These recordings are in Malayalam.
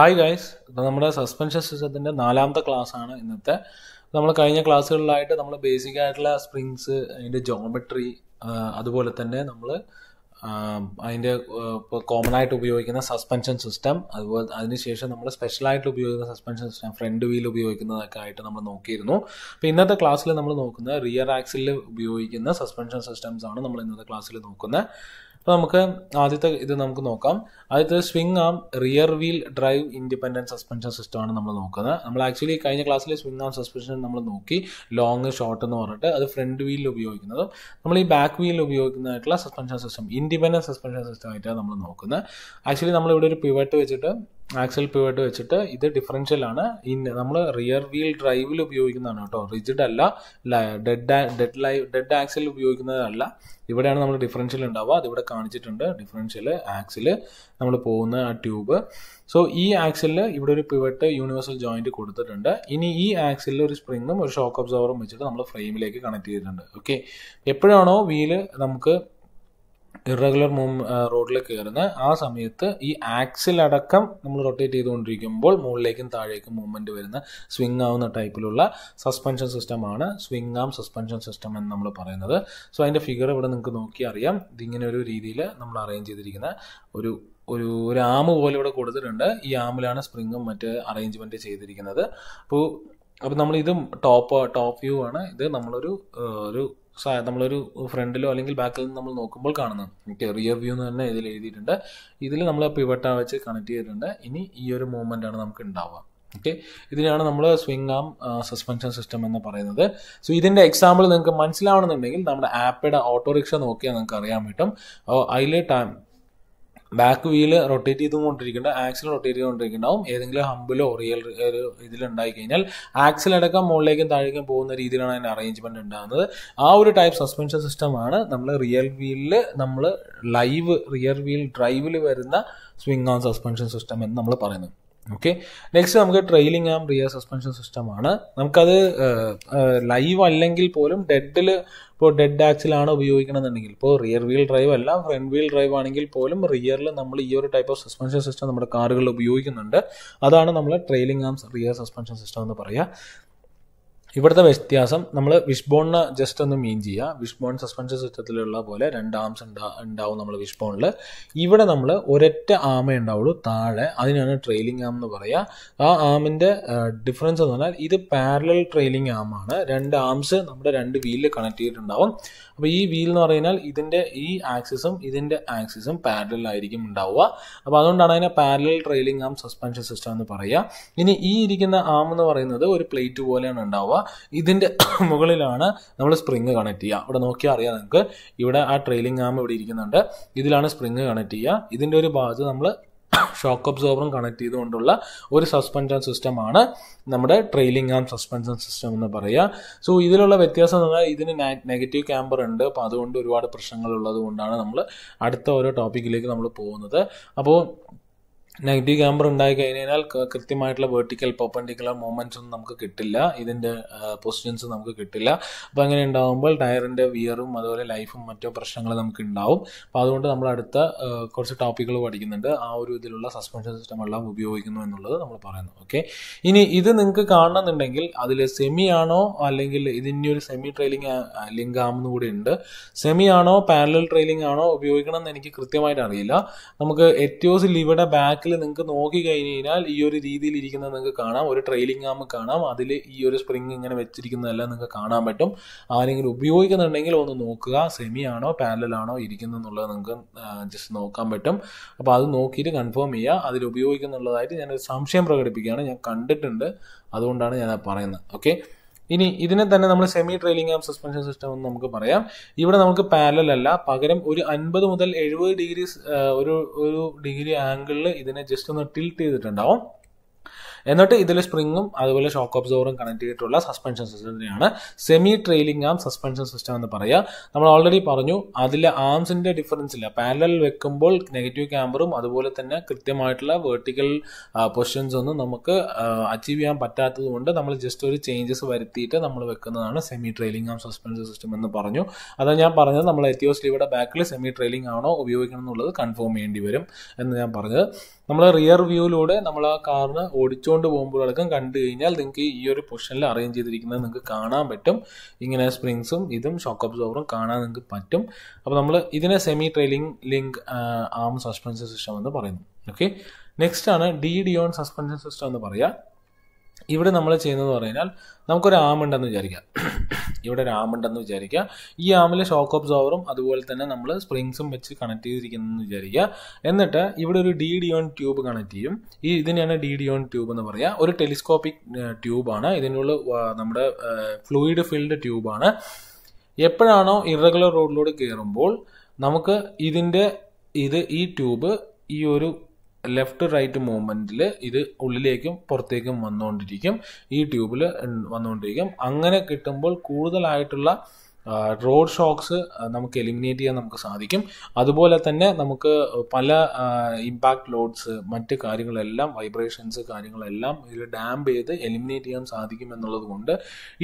ഹായ് ഗൈസ് നമ്മുടെ സസ്പെൻഷൻ സിസ്റ്റത്തിൻ്റെ നാലാമത്തെ ആണ് ഇന്നത്തെ നമ്മൾ കഴിഞ്ഞ ക്ലാസ്സുകളിലായിട്ട് നമ്മൾ ബേസിക് ആയിട്ടുള്ള സ്പ്രിങ്സ് അതിൻ്റെ ജോമെട്രി അതുപോലെ തന്നെ നമ്മൾ അതിൻ്റെ കോമൺ ആയിട്ട് ഉപയോഗിക്കുന്ന സസ്പെൻഷൻ സിസ്റ്റം അതുപോലെ അതിനുശേഷം നമ്മൾ സ്പെഷ്യലായിട്ട് ഉപയോഗിക്കുന്ന സസ്പെൻഷൻ സിസ്റ്റം ഫ്രണ്ട് വീൽ ഉപയോഗിക്കുന്നതൊക്കെ ആയിട്ട് നമ്മൾ നോക്കിയിരുന്നു അപ്പോൾ ഇന്നത്തെ ക്ലാസ്സിൽ നമ്മൾ നോക്കുന്ന റിയർ ആക്സിലിൽ ഉപയോഗിക്കുന്ന സസ്പെൻഷൻ സിസ്റ്റംസ് ആണ് നമ്മൾ ഇന്നത്തെ ക്ലാസ്സിൽ നോക്കുന്നത് അപ്പോൾ നമുക്ക് ആദ്യത്തെ ഇത് നമുക്ക് നോക്കാം ആദ്യത്തെ swing arm rear wheel drive independent suspension സിസ്റ്റമാണ് നമ്മൾ നോക്കുന്നത് നമ്മൾ ആക്ച്വലി കഴിഞ്ഞ ക്ലാസ്സിൽ സ്വിംഗ് ആം സസ്പെൻഷൻ നമ്മൾ നോക്കി ലോങ് ഷോർട്ട് എന്ന് പറഞ്ഞിട്ട് അത് ഫ്രണ്ട് വീലിൽ ഉപയോഗിക്കുന്നത് നമ്മൾ ഈ ബാക്ക് വീലിൽ ഉപയോഗിക്കുന്നതായിട്ടുള്ള suspension system independent suspension system ആയിട്ടാണ് നമ്മൾ നോക്കുന്നത് ആക്ച്വലി നമ്മളിവിടെ ഒരു പിവട്ട് വെച്ചിട്ട് ആക്സൽ പിവട്ട് വെച്ചിട്ട് ഇത് ഡിഫറൻഷ്യൽ ആണ് ഈ നമ്മൾ റിയർ വീൽ ഡ്രൈവിൽ ഉപയോഗിക്കുന്നതാണ് കേട്ടോ റിജിഡ് അല്ല dead dead live dead axle ഉപയോഗിക്കുന്നതല്ല ഇവിടെയാണ് നമ്മൾ ഡിഫറൻഷ്യൽ ഉണ്ടാവുക അതിവിടെ കാണിച്ചിട്ടുണ്ട് ഡിഫറൻഷ്യൽ ആക്സിൽ നമ്മൾ പോകുന്ന ആ ട്യൂബ് സോ ഈ ആക്സിലിൽ ഇവിടെ ഒരു പിവട്ട് യൂണിവേഴ്സൽ ജോയിന്റ് കൊടുത്തിട്ടുണ്ട് ഇനി ഈ ആക്സിലിൽ ഒരു സ്പ്രിങ്ങും ഒരു ഷോക്ക് അബ്സോർവറും വെച്ചിട്ട് നമ്മൾ ഫ്രെയിമിലേക്ക് കണക്ട് ചെയ്തിട്ടുണ്ട് ഓക്കെ എപ്പോഴാണോ വീല് നമുക്ക് ഇറഗുലർ മൂവ് റോഡിൽ കയറുന്ന ആ സമയത്ത് ഈ ആക്സിൽ അടക്കം നമ്മൾ റൊട്ടേറ്റ് ചെയ്തുകൊണ്ടിരിക്കുമ്പോൾ മുകളിലേക്കും താഴേക്കും മൂവ്മെൻറ്റ് വരുന്ന സ്വിംഗ് ആവുന്ന ടൈപ്പിലുള്ള സസ്പെൻഷൻ സിസ്റ്റമാണ് സ്വിംഗ് ആം സസ്പെൻഷൻ സിസ്റ്റം എന്ന് നമ്മൾ പറയുന്നത് സോ അതിൻ്റെ ഫിഗർ ഇവിടെ നിങ്ങൾക്ക് നോക്കി അറിയാം ഇതിങ്ങനെ ഒരു രീതിയിൽ നമ്മൾ അറേഞ്ച് ചെയ്തിരിക്കുന്ന ഒരു ഒരു ഒരു ആമ് പോലെ ഇവിടെ കൊടുത്തിട്ടുണ്ട് ഈ ആമിലാണ് സ്പ്രിങ്ങും മറ്റ് അറേഞ്ച്മെൻറ്റ് ചെയ്തിരിക്കുന്നത് അപ്പോൾ അപ്പോൾ നമ്മൾ ഇതും ടോപ്പ് ടോപ്പ് വ്യൂ ആണ് ഇത് നമ്മളൊരു ഒരു നമ്മളൊരു ഫ്രണ്ടിലോ അല്ലെങ്കിൽ ബാക്കിൽ നിന്ന് നമ്മൾ നോക്കുമ്പോൾ കാണുന്നത് ഓക്കെ റിയർ വ്യൂ എന്ന് തന്നെ ഇതിൽ എഴുതിയിട്ടുണ്ട് ഇതിൽ നമ്മൾ പിവട്ട വെച്ച് കണക്ട് ചെയ്തിട്ടുണ്ട് ഇനി ഈ ഒരു മൂവ്മെന്റ് ആണ് നമുക്ക് ഉണ്ടാവുക ഓക്കെ ഇതിനാണ് നമ്മൾ സ്വിംഗ് ആം സസ്പെൻഷൻ സിസ്റ്റം എന്ന് പറയുന്നത് സോ ഇതിന്റെ എക്സാമ്പിൾ നിങ്ങൾക്ക് മനസ്സിലാവണമെന്നുണ്ടെങ്കിൽ നമ്മുടെ ആപ്പിടെ ഓട്ടോറിക്ഷ നോക്കിയാൽ നിങ്ങൾക്ക് അറിയാൻ പറ്റും അതിൽ ടൈം ബാക്ക് വീൽ റൊട്ടേറ്റ് ചെയ്തുകൊണ്ടിരിക്കേണ്ട ആക്സിൽ റൊട്ടേറ്റ് ചെയ്തുകൊണ്ടിരിക്കുന്നുണ്ടാവും ഏതെങ്കിലും ഹമ്പിലോ റിയൽ ഒരു ഇതിലുണ്ടായി കഴിഞ്ഞാൽ ആക്സിൽ അടക്കം മുകളിലേക്കും താഴേക്കും പോകുന്ന രീതിയിലാണ് അതിൻ്റെ അറേഞ്ച്മെൻറ്റ് ഉണ്ടാകുന്നത് ആ ഒരു ടൈപ്പ് സസ്പെൻഷൻ സിസ്റ്റമാണ് നമ്മൾ റിയൽ വീലിൽ നമ്മൾ ലൈവ് റിയർ വീൽ ഡ്രൈവിൽ വരുന്ന സ്വിംഗ് ഓൺ സസ്പെൻഷൻ സിസ്റ്റം എന്ന് നമ്മൾ പറയുന്നത് ഓക്കെ നെക്സ്റ്റ് നമുക്ക് ട്രെയിലിംഗ് ആം റിയർ സസ്പെൻഷൻ സിസ്റ്റമാണ് നമുക്കത് ലൈവ് അല്ലെങ്കിൽ പോലും ഡെഡിൽ ഇപ്പോൾ ഡെഡ് ആക്സിലാണ് ഉപയോഗിക്കണമെന്നുണ്ടെങ്കിൽ ഇപ്പോൾ റിയർ വീൽ ഡ്രൈവ് അല്ല ഫ്രണ്ട് വീൽ ഡ്രൈവ് ആണെങ്കിൽ പോലും റിയറിൽ നമ്മൾ ഈ ഒരു ടൈപ്പ് ഓഫ് സസ്പെൻഷൻ സിസ്റ്റം നമ്മുടെ കാറുകളിൽ ഉപയോഗിക്കുന്നുണ്ട് അതാണ് നമ്മൾ trailing arm rear suspension system എന്ന് പറയുക ഇവിടുത്തെ വ്യത്യാസം നമ്മൾ വിഷ്ബോണിന് ജസ്റ്റ് ഒന്ന് മീൻ ചെയ്യുക വിഷ്ബോൺ സസ്പെൻഷൻ സിസ്റ്റത്തിലുള്ള പോലെ രണ്ട് ആംസ് ഉണ്ടാ ഉണ്ടാവും നമ്മൾ വിഷ്ബോണിൽ ഇവിടെ നമ്മൾ ഒരൊറ്റ ആമേ ഉണ്ടാവുള്ളൂ താഴെ അതിനാണ് ട്രെയിലിംഗ് ആം എന്ന് പറയുക ആ ആമിൻ്റെ ഡിഫറൻസ് എന്ന് പറഞ്ഞാൽ ഇത് പാരലൽ ട്രെയിലിംഗ് ആമാണ് രണ്ട് ആംസ് നമ്മുടെ രണ്ട് വീലിൽ കണക്ട് ചെയ്തിട്ടുണ്ടാവും അപ്പോൾ ഈ വീൽ എന്ന് പറഞ്ഞാൽ ഇതിൻ്റെ ഈ ആക്സിസും ഇതിൻ്റെ ആക്സിസും പാരലൽ ആയിരിക്കും ഉണ്ടാവുക അപ്പോൾ അതുകൊണ്ടാണ് അതിനെ parallel trailing arm suspension system എന്ന് പറയുക ഇനി ഈ ഇരിക്കുന്ന ആം എന്ന് പറയുന്നത് ഒരു പ്ലേറ്റ് പോലെയാണ് ഉണ്ടാവുക ഇതിൻ്റെ മുകളിലാണ് നമ്മൾ സ്പ്രിങ് കണക്ട് ചെയ്യുക ഇവിടെ നോക്കിയാൽ അറിയാം നിങ്ങൾക്ക് ഇവിടെ ആ ട്രെയിലിംഗ് ആം ഇവിടെ ഇരിക്കുന്നുണ്ട് ഇതിലാണ് സ്പ്രിങ് കണക്ട് ചെയ്യുക ഇതിൻ്റെ ഒരു ഭാഗത്ത് നമ്മൾ ഷോക്ക് അബ്സോർബറും കണക്ട് ചെയ്തുകൊണ്ടുള്ള ഒരു സസ്പെൻഷൻ സിസ്റ്റമാണ് നമ്മുടെ ട്രെയിലിംഗ് ആം സസ്പെൻഷൻ സിസ്റ്റം എന്ന് പറയുക സോ ഇതിലുള്ള വ്യത്യാസം എന്ന് പറഞ്ഞാൽ ഇതിന് നെഗറ്റീവ് ക്യാമ്പർ ഉണ്ട് അപ്പോൾ അതുകൊണ്ട് ഒരുപാട് പ്രശ്നങ്ങളുള്ളത് കൊണ്ടാണ് നമ്മൾ അടുത്ത ഓരോ ടോപ്പിക്കിലേക്ക് നമ്മൾ പോകുന്നത് അപ്പോൾ നെഗറ്റീവ് ക്യാമ്പർ ഉണ്ടായി കഴിഞ്ഞാൽ കൃത്യമായിട്ടുള്ള വെർട്ടിക്കൽ പെർപ്പൻഡിക്കുലർ മൂവ്മെന്റ്സ് ഒന്നും നമുക്ക് കിട്ടില്ല ഇതിന്റെ പൊസിഷൻസ് നമുക്ക് കിട്ടില്ല അപ്പോൾ അങ്ങനെ ഉണ്ടാകുമ്പോൾ ടയറിന്റെ വിയറും അതുപോലെ ലൈഫും മറ്റു പ്രശ്നങ്ങൾ നമുക്ക് ഉണ്ടാവും അപ്പോൾ അതുകൊണ്ട് നമ്മൾ അടുത്ത കുറച്ച് ടോപ്പിക്കുകൾ പഠിക്കുന്നുണ്ട് ആ ഒരു ഇതിലുള്ള സസ്പെൻഷൻ സിസ്റ്റം എല്ലാം ഉപയോഗിക്കുന്നു എന്നുള്ളത് നമ്മൾ പറയുന്നു ഓക്കെ ഇനി ഇത് നിങ്ങൾക്ക് കാണണമെന്നുണ്ടെങ്കിൽ അതിൽ സെമി ആണോ അല്ലെങ്കിൽ ഇതിൻ്റെ ഒരു സെമി ട്രെയിലിംഗ് ലിങ്ക് ആമെന്ന് കൂടി ഉണ്ട് സെമി ആണോ പാരലൽ ട്രെയിലിംഗ് ആണോ ഉപയോഗിക്കണം എന്ന് എനിക്ക് കൃത്യമായിട്ട് അറിയില്ല നമുക്ക് എറ്റോസിൽ ഇവിടെ ബാക്ക് ബാക്കിൽ നിങ്ങൾക്ക് നോക്കി കഴിഞ്ഞ് കഴിഞ്ഞാൽ ഈ ഒരു രീതിയിൽ ഇരിക്കുന്നത് നിങ്ങൾക്ക് കാണാം ഒരു ട്രെയിലിംഗ് ആം കാണാം അതിൽ ഈ ഒരു സ്പ്രിങ് ഇങ്ങനെ വെച്ചിരിക്കുന്നതെല്ലാം നിങ്ങൾക്ക് കാണാൻ പറ്റും ആരെങ്കിലും ഉപയോഗിക്കുന്നുണ്ടെങ്കിൽ ഒന്ന് നോക്കുക സെമി ആണോ പാരലാണോ ഇരിക്കുന്നെന്നുള്ളത് നിങ്ങൾക്ക് ജസ്റ്റ് നോക്കാൻ പറ്റും അപ്പോൾ അത് നോക്കിയിട്ട് കൺഫേം ചെയ്യുക അതിൽ ഉപയോഗിക്കുന്നുള്ളതായിട്ട് ഞാനൊരു സംശയം പ്രകടിപ്പിക്കുകയാണ് ഞാൻ കണ്ടിട്ടുണ്ട് അതുകൊണ്ടാണ് ഞാൻ പറയുന്നത് ഓക്കെ ഇനി ഇതിനെ തന്നെ നമ്മൾ semi trailing arm suspension system എന്ന് നമുക്ക് പറയാം ഇവിടെ നമുക്ക് പാരലൽ അല്ല പകരം ഒരു അൻപത് മുതൽ എഴുപത് ഡിഗ്രി ഒരു ഒരു ഡിഗ്രി ആംഗിളിൽ ഇതിനെ ജസ്റ്റ് ഒന്ന് ടിൽറ്റ് ചെയ്തിട്ടുണ്ടാവും എന്നിട്ട് ഇതിൽ സ്പ്രിങ്ങും അതുപോലെ ഷോക്ക് ഒബ്സോറും കണക്ട് ചെയ്തിട്ടുള്ള സസ്പെൻഷൻ സിസ്റ്റം തന്നെയാണ് semi trailing arm suspension system എന്ന് പറയുക നമ്മൾ ഓൾറെഡി പറഞ്ഞു അതിൽ ആംസിന്റെ ഡിഫറൻസ് ഇല്ല പാരലൽ വെക്കുമ്പോൾ നെഗറ്റീവ് ക്യാമറും അതുപോലെ തന്നെ കൃത്യമായിട്ടുള്ള വേർട്ടിക്കൽ പൊസിഷൻസ് ഒന്നും നമുക്ക് അച്ചീവ് ചെയ്യാൻ പറ്റാത്തത് കൊണ്ട് നമ്മൾ ജസ്റ്റ് ഒരു ചേഞ്ചസ് വരുത്തിയിട്ട് നമ്മൾ വെക്കുന്നതാണ് semi trailing arm suspension system എന്ന് പറഞ്ഞു അതാണ് ഞാൻ പറഞ്ഞത് നമ്മൾ എത്തിയോസ് സ്ലീവിയുടെ ബാക്കിൽ സെമി ട്രെയിലിംഗ് ആണോ ഉപയോഗിക്കണം എന്നുള്ളത് കൺഫേം ചെയ്യേണ്ടി വരും എന്ന് ഞാൻ പറഞ്ഞത് നമ്മൾ റിയർ വ്യൂയിലൂടെ നമ്മൾ ആ കാറിന് ഓടിച്ചു എടുത്തുകൊണ്ട് പോകുമ്പോഴടക്കം കണ്ടു കഴിഞ്ഞാൽ നിങ്ങൾക്ക് ഈ ഒരു പൊഷനിൽ അറേഞ്ച് ചെയ്തിരിക്കുന്നത് നിങ്ങൾക്ക് കാണാൻ പറ്റും ഇങ്ങനെ സ്പ്രിങ്സും ഇതും ഷോക്ക് അബ്സോർബറും കാണാൻ നിങ്ങൾക്ക് പറ്റും അപ്പോൾ നമ്മൾ ഇതിനെ semi trailing link arm suspension system എന്ന് പറയുന്നു ഓക്കെ നെക്സ്റ്റ് ആണ് De Dion suspension system എന്ന് പറയുക ഇവിടെ നമ്മൾ ചെയ്യുന്നത് പറഞ്ഞാൽ നമുക്കൊരു ആം ഉണ്ടെന്ന് വിചാരിക്കാം ഇവിടെ ഒരു ആമുണ്ടെന്ന് വിചാരിക്കുക ഈ ആമിൽ ഷോക്ക് ഒബ്സോവറും അതുപോലെ തന്നെ നമ്മൾ സ്പ്രിങ്സും വെച്ച് കണക്ട് ചെയ്തിരിക്കുന്നതെന്ന് വിചാരിക്കുക എന്നിട്ട് ഇവിടെ ഒരു De Dion tube connect ചെയ്യും ഈ ഇതിനെയാണ് ഡി ഡി ഓൺ ട്യൂബ് എന്ന് പറയുക ഒരു ടെലിസ്കോപ്പിക് ട്യൂബാണ് ഇതിനുള്ള നമ്മുടെ ഫ്ലൂയിഡ് ഫിൽഡ് ട്യൂബാണ് എപ്പോഴാണോ ഇറഗുലർ റോഡിലൂടെ കയറുമ്പോൾ നമുക്ക് ഇതിൻ്റെ ഇത് ഈ ട്യൂബ് ഈ ഒരു ലെഫ്റ്റ് റൈറ്റ് മൂവ്മെൻറ്റിൽ ഇത് ഉള്ളിലേക്കും പുറത്തേക്കും വന്നുകൊണ്ടിരിക്കും ഈ ട്യൂബിൽ വന്നുകൊണ്ടിരിക്കും അങ്ങനെ കിട്ടുമ്പോൾ കൂടുതലായിട്ടുള്ള റോഡ് ഷോക്സ് നമുക്ക് എലിമിനേറ്റ് ചെയ്യാൻ നമുക്ക് സാധിക്കും അതുപോലെ തന്നെ നമുക്ക് പല ഇമ്പാക്ട് ലോഡ്സ് മറ്റ് കാര്യങ്ങളെല്ലാം വൈബ്രേഷൻസ് കാര്യങ്ങളെല്ലാം ഇതിൽ ഡാമ്പ് ചെയ്ത് എലിമിനേറ്റ് ചെയ്യാൻ സാധിക്കും എന്നുള്ളത് കൊണ്ട്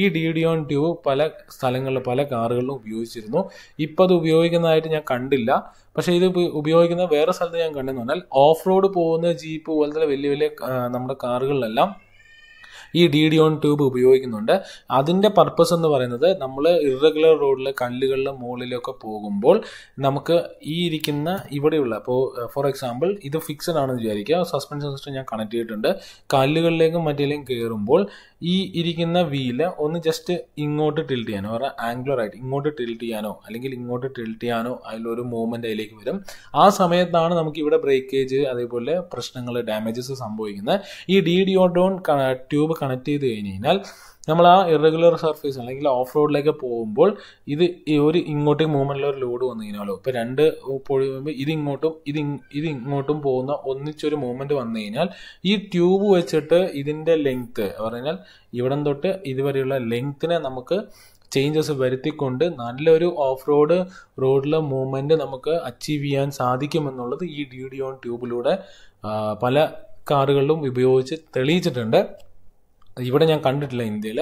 ഈ ഡി ഡിയോൺ ട്യൂബ് പല സ്ഥലങ്ങളിൽ പല കാറുകളിലും ഉപയോഗിച്ചിരുന്നു ഇപ്പം അത് ഉപയോഗിക്കുന്നതായിട്ട് ഞാൻ കണ്ടില്ല പക്ഷേ ഇത് ഉപയോഗിക്കുന്ന വേറെ സ്ഥലത്ത് ഞാൻ കണ്ടെന്ന് പറഞ്ഞാൽ ഓഫ് റോഡ് പോകുന്ന ജീപ്പ് പോലത്തെ വലിയ വലിയ നമ്മുടെ കാറുകളിലെല്ലാം ഈ ഡി ഡി ഓൺ ട്യൂബ് ഉപയോഗിക്കുന്നുണ്ട് അതിൻ്റെ പർപ്പസ് എന്ന് പറയുന്നത് നമ്മൾ ഇറഗുലർ റോഡിൽ കല്ലുകളിലും മുകളിലൊക്കെ പോകുമ്പോൾ നമുക്ക് ഈ ഇരിക്കുന്ന ഇവിടെയുള്ള അപ്പോൾ ഫോർ എക്സാമ്പിൾ ഇത് ഫിക്സഡ് ആണെന്ന് വിചാരിക്കുക സസ്പെൻഷൻ സിസ്റ്റം ഞാൻ കണക്ട് ചെയ്തിട്ടുണ്ട് കല്ലുകളിലേക്കും മറ്റേലും കയറുമ്പോൾ ഈ ഇരിക്കുന്ന വീല് ഒന്ന് ജസ്റ്റ് ഇങ്ങോട്ട് ടിൽറ്റ് ചെയ്യാനോ ആംഗുലർ ആയിട്ട് ഇങ്ങോട്ട് ടിൽറ്റ് ചെയ്യാനോ അല്ലെങ്കിൽ ഇങ്ങോട്ട് ടിൽറ്റ് ചെയ്യാനോ അതിലൊരു മൂവ്മെന്റ് അതിലേക്ക് വരും ആ സമയത്താണ് നമുക്ക് ഇവിടെ ബ്രേക്കേജ് അതേപോലെ പ്രശ്നങ്ങൾ ഡാമേജസ് സംഭവിക്കുന്നത് ഈ ഡി ഡിയോഡോൺ ട്യൂബ് കണക്ട് ചെയ്ത് കഴിഞ്ഞ് കഴിഞ്ഞാൽ നമ്മൾ ആ ഇറഗുലർ സർഫേസ് അല്ലെങ്കിൽ ഓഫ് റോഡിലേക്ക് പോകുമ്പോൾ ഇത് ഒരു ഇങ്ങോട്ടേക്ക് മൂവ്മെൻറ്റിൽ ഒരു ലോഡ് വന്നു കഴിഞ്ഞാലോ ഇപ്പോൾ രണ്ട് പൊഴി ഇത് ഇങ്ങോട്ടും ഇത് ഇത് ഇങ്ങോട്ടും പോകുന്ന ഒന്നിച്ചൊരു മൂവ്മെൻ്റ് വന്നു കഴിഞ്ഞാൽ ഈ ട്യൂബ് വെച്ചിട്ട് ഇതിൻ്റെ ലെങ്ത്ത് പറഞ്ഞാൽ ഇവിടം തൊട്ട് ഇതുവരെയുള്ള ലെങ്ത്തിനെ നമുക്ക് ചേഞ്ചസ് വരുത്തിക്കൊണ്ട് നല്ലൊരു ഓഫ് റോഡ് റോഡിലെ മൂവ്മെൻറ്റ് നമുക്ക് അച്ചീവ് ചെയ്യാൻ സാധിക്കുമെന്നുള്ളത് ഈ ഡി ഡി ഓൺ ട്യൂബിലൂടെ പല കാറുകളിലും ഉപയോഗിച്ച് തെളിയിച്ചിട്ടുണ്ട് ഇവിടെ ഞാൻ കണ്ടിട്ടില്ല ഇന്ത്യയിൽ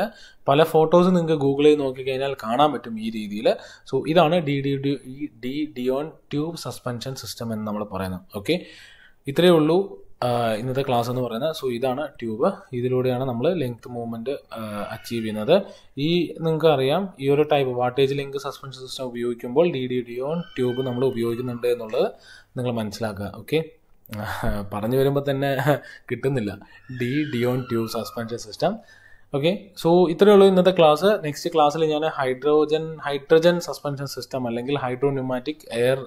പല ഫോട്ടോസ് നിങ്ങൾക്ക് ഗൂഗിളിൽ നോക്കിക്കഴിഞ്ഞാൽ കാണാൻ പറ്റും ഈ രീതിയിൽ സോ ഇതാണ് De De De De Dion tube suspension system എന്ന് നമ്മൾ പറയുന്നത് ഓക്കെ ഇത്രയേ ഉള്ളൂ ഇന്നത്തെ ക്ലാസ് എന്ന് പറയുന്നത് സോ ഇതാണ് ട്യൂബ് ഇതിലൂടെയാണ് നമ്മൾ ലെങ്ത് മൂവ്മെൻറ്റ് അച്ചീവ് ചെയ്യുന്നത് ഈ നിങ്ങൾക്ക് അറിയാം ഈ ഒരു type wattage link suspension system ഉപയോഗിക്കുമ്പോൾ ഡി ഡി ഡിയോൺ ട്യൂബ് നമ്മൾ ഉപയോഗിക്കുന്നുണ്ട് എന്നുള്ളത് നിങ്ങൾ മനസ്സിലാക്കുക ഓക്കെ പറഞ്ഞു വരുമ്പോൾ തന്നെ കിട്ടുന്നില്ല De Dion tube suspension system okay so ഇത്രയേ ഉള്ളൂ ഇന്നത്തെ ക്ലാസ് നെക്സ്റ്റ് ക്ലാസ്സിൽ ഞാൻ ഹൈഡ്രോജൻ ഹൈഡ്രജൻ സസ്പെൻഷൻ സിസ്റ്റം അല്ലെങ്കിൽ hydro pneumatic air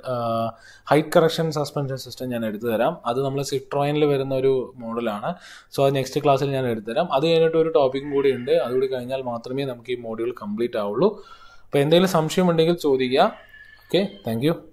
height correction suspension system ഞാൻ എടുത്തു തരാം അത് നമ്മൾ സിട്രോയിനിൽ വരുന്ന ഒരു മോഡലാണ് സോ അത് നെക്സ്റ്റ് ക്ലാസ്സിൽ ഞാൻ എടുത്തു തരാം അത് കഴിഞ്ഞിട്ട് ഒരു ടോപ്പിക്കും കൂടി ഉണ്ട് അതുകൂടി കഴിഞ്ഞാൽ മാത്രമേ നമുക്ക് ഈ മോഡ്യൂൾ കംപ്ലീറ്റ് ആവുള്ളൂ അപ്പോൾ എന്തെങ്കിലും സംശയമുണ്ടെങ്കിൽ ചോദിക്കുക ഓക്കെ താങ്ക്